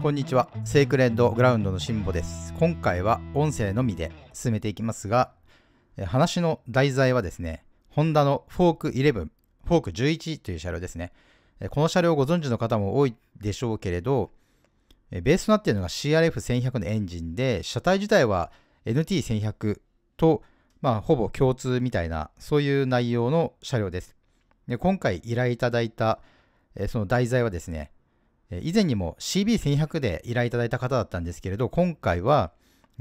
こんにちは。セイクレッドグラウンドのしんぼです。今回は音声のみで進めていきますが、話の題材はですね、ホンダのフォーク11、フォーク11という車両ですね。この車両をご存知の方も多いでしょうけれど、ベースとなっているのが CRF1100 のエンジンで、車体自体は NT1100 と、まあ、ほぼ共通みたいな、そういう内容の車両です。で今回依頼いただいた、その題材はですね、以前にも CB1100 で依頼いただいた方だったんですけれど、今回は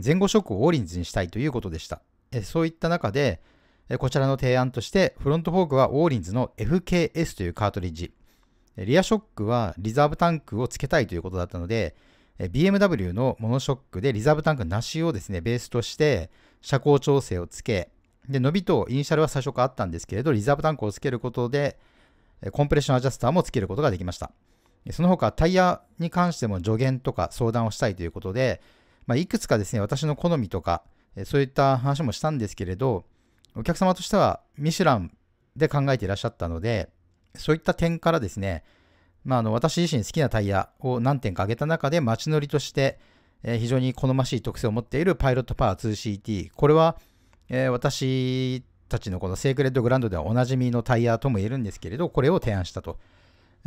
前後ショックをオーリンズにしたいということでした。そういった中で、こちらの提案として、フロントフォークはオーリンズの FKS というカートリッジ、リアショックはリザーブタンクを付けたいということだったので、BMW のモノショックでリザーブタンクなしをですね、ベースとして車高調整をつけ、で、伸びとイニシャルは最初からあったんですけれど、リザーブタンクをつけることで、コンプレッションアジャスターもつけることができました。その他タイヤに関しても助言とか相談をしたいということで、まあ、いくつかですね、私の好みとか、そういった話もしたんですけれど、お客様としてはミシュランで考えていらっしゃったので、そういった点からですね、まあ、あの私自身好きなタイヤを何点か挙げた中で街乗りとして、え非常に好ましい特性を持っているパイロットパワー 2CT。これは、え私たちのこのセークレットグランドではおなじみのタイヤとも言えるんですけれど、これを提案したと。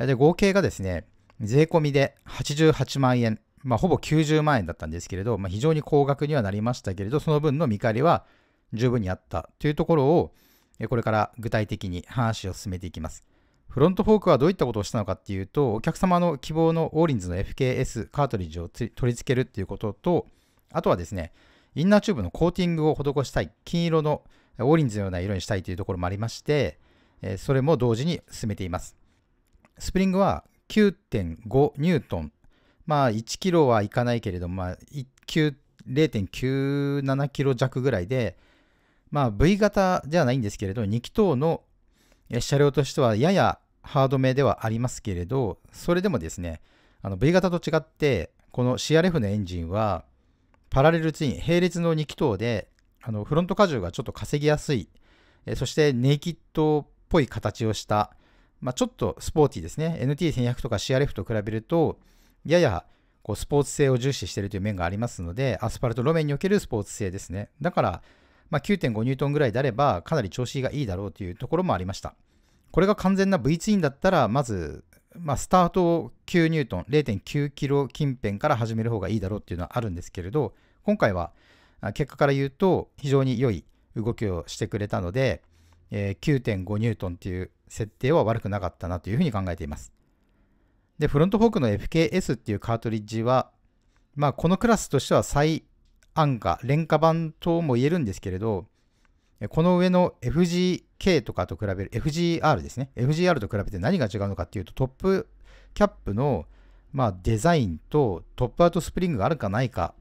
で、合計がですね、税込みで88万円、まあ、ほぼ90万円だったんですけれど、まあ、非常に高額にはなりましたけれど、その分の見返りは十分にあったというところを、これから具体的に話を進めていきます。フロントフォークはどういったことをしたのかっていうと、お客様の希望のオーリンズの FKS カートリッジを取り付けるっていうことと、あとはですね、インナーチューブのコーティングを施したい、金色のオーリンズのような色にしたいというところもありまして、それも同時に進めています。スプリングは9.5ニュートン。まあ1キロはいかないけれども、まあ、0.97キロ弱ぐらいで、まあ V 型ではないんですけれど、2気筒の車両としてはややハードめではありますけれど、それでもですね、V 型と違って、この CRF のエンジンは、パラレルツイン、並列の2気筒で、あのフロント荷重がちょっと稼ぎやすい、えそしてネイキッドっぽい形をしたまあ、ちょっとスポーティーですね。n t 1 1 0 0とか CRF と比べると、ややこうスポーツ性を重視しているという面がありますので、アスファルト路面におけるスポーツ性ですね。だから、まあ、9.5ニュートンぐらいであれば、かなり調子がいいだろうというところもありました。これが完全な V ツインだったら、まず、まあ、スタート9ニュートン、0.9キロ近辺から始める方がいいだろうというのはあるんですけれど、今回は結果から言うと、非常に良い動きをしてくれたので、えー、9.5ニュートンという設定は悪くなかったなというふうに考えています。で、フロントフォークの FKS っていうカートリッジは、まあ、このクラスとしては最安価、廉価版とも言えるんですけれど、この上の FGK とかと比べる、FGR ですね。FGR と比べて何が違うのかっていうと、トップキャップの、まあ、デザインとトップアウトスプリングがあるかないか、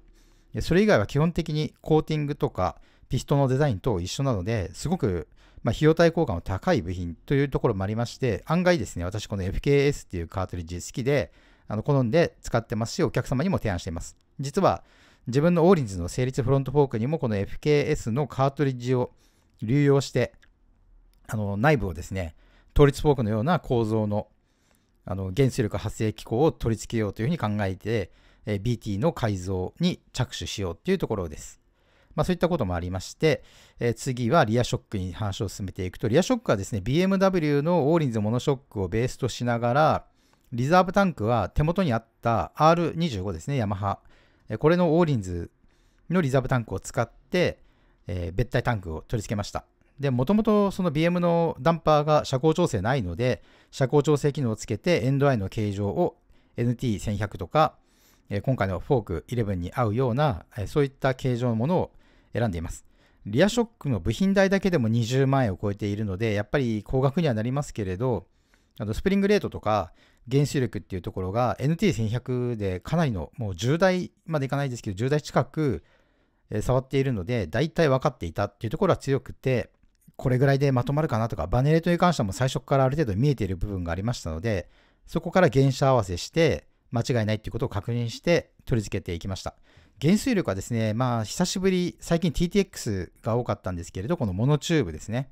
それ以外は基本的にコーティングとかピストンのデザインと一緒なので、すごくまあ、費用対効果の高い部品というところもありまして、案外ですね、私この FKS っていうカートリッジ好きで、あの好んで使ってますし、お客様にも提案しています。実は、自分のオーリンズの成立フロントフォークにもこの FKS のカートリッジを流用して、あの内部をですね、倒立フォークのような構造のあの原子力発生機構を取り付けようというふうに考えて、え BT の改造に着手しようというところです。まあ、そういったこともありまして、えー、次はリアショックに話を進めていくと、リアショックはですね、BMW のオーリンズモノショックをベースとしながら、リザーブタンクは手元にあった R25 ですね、ヤマハ。これのオーリンズのリザーブタンクを使って、えー、別体タンクを取り付けました。で、もともとその BM のダンパーが車高調整ないので、車高調整機能をつけてエンドアイの形状を NT1100 とか、え今回のフォーク11に合うような、えそういった形状のものを選んでいます。リアショックの部品代だけでも20万円を超えているので、やっぱり高額にはなりますけれど、あのスプリングレートとか原子力っていうところが NT1100 でかなりの、もう10台までいかないですけど、10台近く触っているので、大体分かっていたっていうところは強くて、これぐらいでまとまるかなとか、バネレートに関しても最初からある程度見えている部分がありましたので、そこから原車合わせして、間違いないっていうことを確認して取り付けていきました。減衰力はですね、まあ、久しぶり、最近 TTX が多かったんですけれど、このモノチューブですね。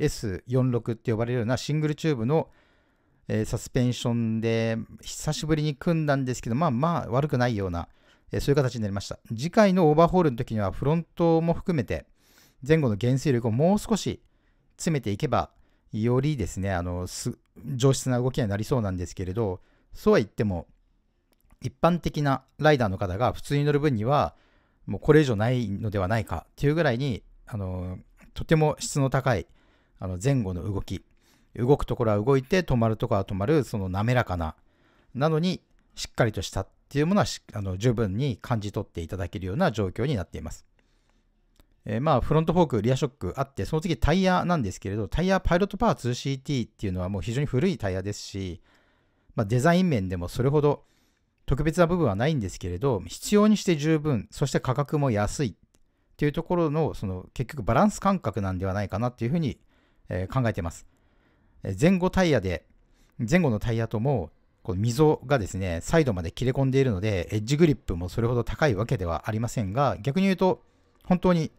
S46 って呼ばれるようなシングルチューブの、えー、サスペンションで、久しぶりに組んだんですけど、まあまあ悪くないような、えー、そういう形になりました。次回のオーバーホールの時には、フロントも含めて、前後の減衰力をもう少し詰めていけば、よりですね、あの、上質な動きにはなりそうなんですけれど、そうは言っても、一般的なライダーの方が普通に乗る分にはもうこれ以上ないのではないかっていうぐらいにあのとても質の高いあの前後の動き動くところは動いて止まるところは止まるその滑らかななのにしっかりとしたっていうものはあの十分に感じ取っていただけるような状況になっています。えー、まあフロントフォークリアショックあってその次タイヤなんですけれどタイヤパイロットパワー 2CT っていうのはもう非常に古いタイヤですし、まあ、デザイン面でもそれほど特別な部分はないんですけれど必要にして十分そして価格も安いっていうところのその結局バランス感覚なんではないかなっていうふうに、え考えてます前後タイヤで前後のタイヤともこの溝がですねサイドまで切れ込んでいるのでエッジグリップもそれほど高いわけではありませんが逆に言うと本当に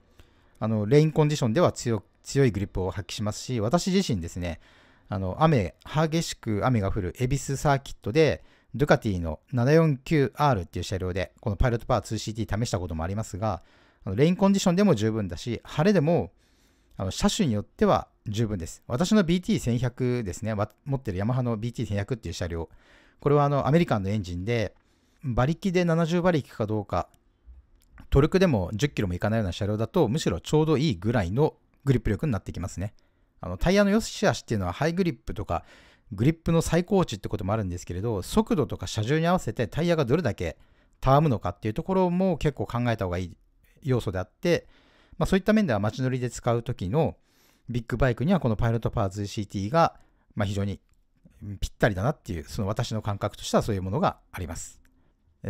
あのレインコンディションでは強いグリップを発揮しますし私自身ですねあの雨激しく雨が降る恵比寿サーキットでドゥカティの 749R っていう車両で、このパイロットパワー 2CT 試したこともありますが、レインコンディションでも十分だし、晴れでもあの車種によっては十分です。私の BT1100 ですね、持ってるヤマハの BT1100 っていう車両、これはあのアメリカンのエンジンで、馬力で70馬力かどうか、トルクでも10キロもいかないような車両だと、むしろちょうどいいぐらいのグリップ力になってきますね。あのタイヤの良し悪しっていうのはハイグリップとかグリップの最高値ってこともあるんですけれど、速度とか車重に合わせてタイヤがどれだけたわむのかっていうところも結構考えた方がいい要素であって、まあ、そういった面では街乗りで使う時のビッグバイクにはこのパイロットパー 2CT が、ま非常にぴったりだなっていう、その私の感覚としてはそういうものがあります。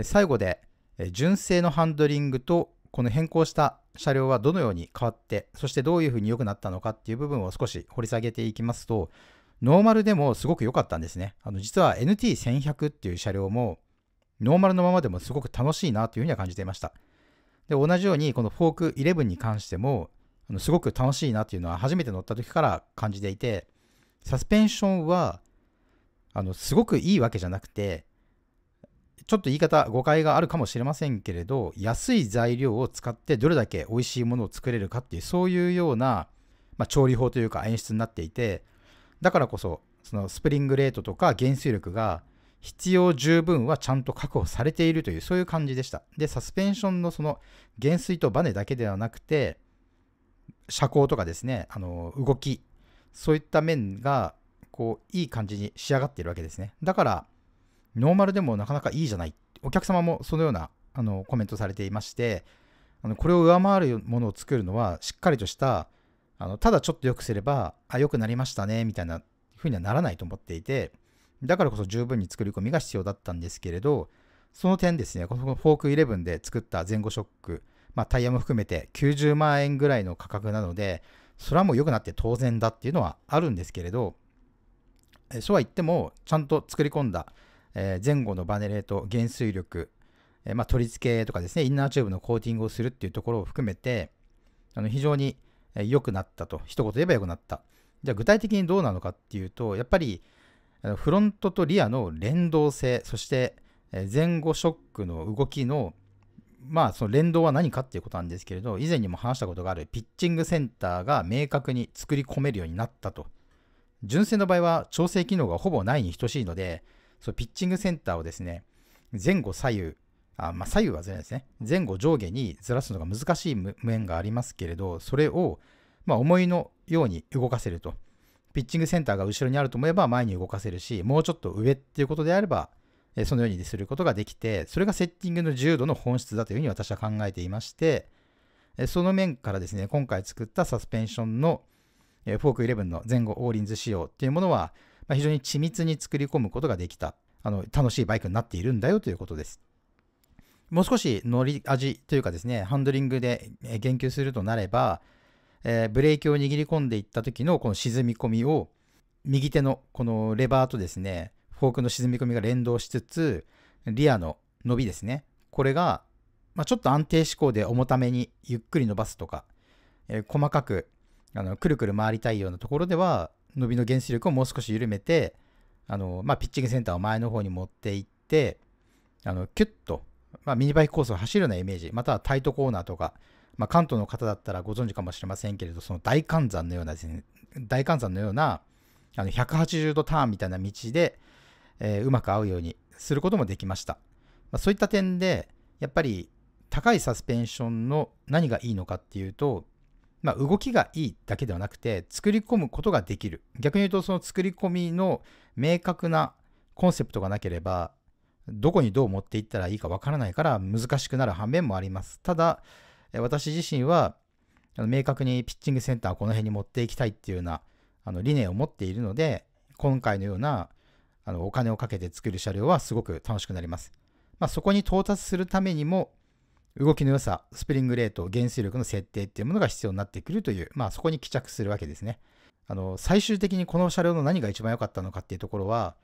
最後で、純正のハンドリングとこの変更した車両はどのように変わって、そしてどういうふうに良くなったのかっていう部分を少し掘り下げていきますと、ノーマルでもすごく良かったんですね。あの実は NT1100 っていう車両もノーマルのままでもすごく楽しいなというふうには感じていました。で、同じようにこのフォーク11に関してもあのすごく楽しいなっていうのは初めて乗った時から感じていて、サスペンションはあのすごくいいわけじゃなくて、ちょっと言い方誤解があるかもしれませんけれど、安い材料を使ってどれだけ美味しいものを作れるかっていう、そういうような、まあ、調理法というか演出になっていて、だからこそ、そのスプリングレートとか減衰力が必要十分はちゃんと確保されているという、そういう感じでした。で、サスペンションのその減衰とバネだけではなくて、車高とかですね、あの動き、そういった面が、こう、いい感じに仕上がっているわけですね。だから、ノーマルでもなかなかいいじゃない。お客様もそのようなあのコメントされていまして、あのこれを上回るものを作るのは、しっかりとしたあのただちょっと良くすれば、あ、良くなりましたね、みたいなふうにはならないと思っていて、だからこそ十分に作り込みが必要だったんですけれど、その点ですね、このフォーク11で作った前後ショック、まあ、タイヤも含めて90万円ぐらいの価格なので、それはもう良くなって当然だっていうのはあるんですけれど、えそうは言っても、ちゃんと作り込んだ、えー、前後のバネレート、減衰力、えー、まあ、取り付けとかですね、インナーチューブのコーティングをするっていうところを含めて、あの非常に良くなったと。一言言えば良くなった。じゃあ具体的にどうなのかっていうと、やっぱりフロントとリアの連動性、そして前後ショックの動きの、まあその連動は何かっていうことなんですけれど、以前にも話したことがあるピッチングセンターが明確に作り込めるようになったと。純正の場合は調整機能がほぼないに等しいので、そのピッチングセンターをですね、前後左右、あまあ、左右はずれないですね。前後上下にずらすのが難しい面がありますけれど、それを、まあ、思いのように動かせると。ピッチングセンターが後ろにあると思えば前に動かせるし、もうちょっと上っていうことであれば、えそのようにすることができて、それがセッティングの自由度の本質だというふうに私は考えていまして、えその面からですね、今回作ったサスペンションの、えフォーク11の前後オーリンズ仕様っていうものは、まあ、非常に緻密に作り込むことができた、あの楽しいバイクになっているんだよということです。もう少し乗り味というかですね、ハンドリングで言及するとなれば、えー、ブレーキを握り込んでいった時のこの沈み込みを、右手のこのレバーとですね、フォークの沈み込みが連動しつつ、リアの伸びですね、これが、まあ、ちょっと安定志向で重ためにゆっくり伸ばすとか、えー、細かくあのくるくる回りたいようなところでは、伸びの原子力をもう少し緩めて、あのまあ、ピッチングセンターを前の方に持っていって、あのキュッとまあ、ミニバイクコースを走るようなイメージ、またはタイトコーナーとか、まあ、関東の方だったらご存知かもしれませんけれど、その大観山のようなですね、大観山のようなあの180度ターンみたいな道で、えー、うまく合うようにすることもできました。まあ、そういった点で、やっぱり高いサスペンションの何がいいのかっていうと、まあ、動きがいいだけではなくて作り込むことができる逆に言うとその作り込みの明確なコンセプトがなければどこにどう持っていったらいいかわからないから難しくなる反面もあります。ただ、私自身は明確にピッチングセンターこの辺に持っていきたいっていうようなあの理念を持っているので、今回のようなあのお金をかけて作る車両はすごく楽しくなります。まあ、そこに到達するためにも、動きの良さ、スプリングレート、減衰力の設定っていうものが必要になってくるという、まあ、そこに帰着するわけですね。あの最終的にこの車両の何が一番良かったのかっていうところは、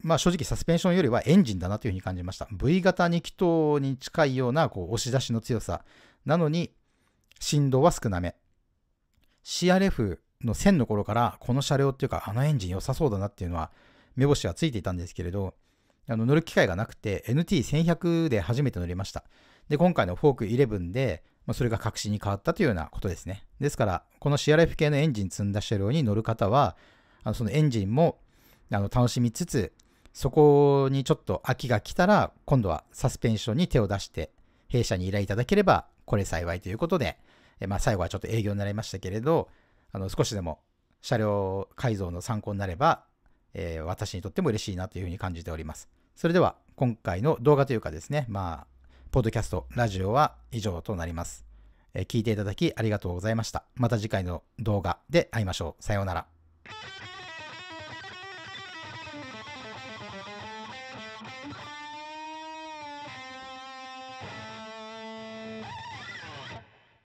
まあ、正直サスペンションよりはエンジンだなというふうに感じました。V 型2気筒に近いようなこう押し出しの強さ。なのに、振動は少なめ。CRF の1000の頃から、この車両っていうか、あのエンジン良さそうだなっていうのは、目星はついていたんですけれど、あの乗る機会がなくて、NT1100 で初めて乗りました。で、今回のフォーク11で、まあ、それが確信に変わったというようなことですね。ですから、この CRF 系のエンジン積んだ車両に乗る方は、あのそのエンジンもあの楽しみつつ、そこにちょっと空きが来たら、今度はサスペンションに手を出して、弊社に依頼いただければ、これ幸いということで、まあ、最後はちょっと営業になりましたけれど、あの少しでも車両改造の参考になれば、えー、私にとっても嬉しいなというふうに感じております。それでは今回の動画というかですね、まあ、ポッドキャスト、ラジオは以上となります。えー、聞いていただきありがとうございました。また次回の動画で会いましょう。さようなら。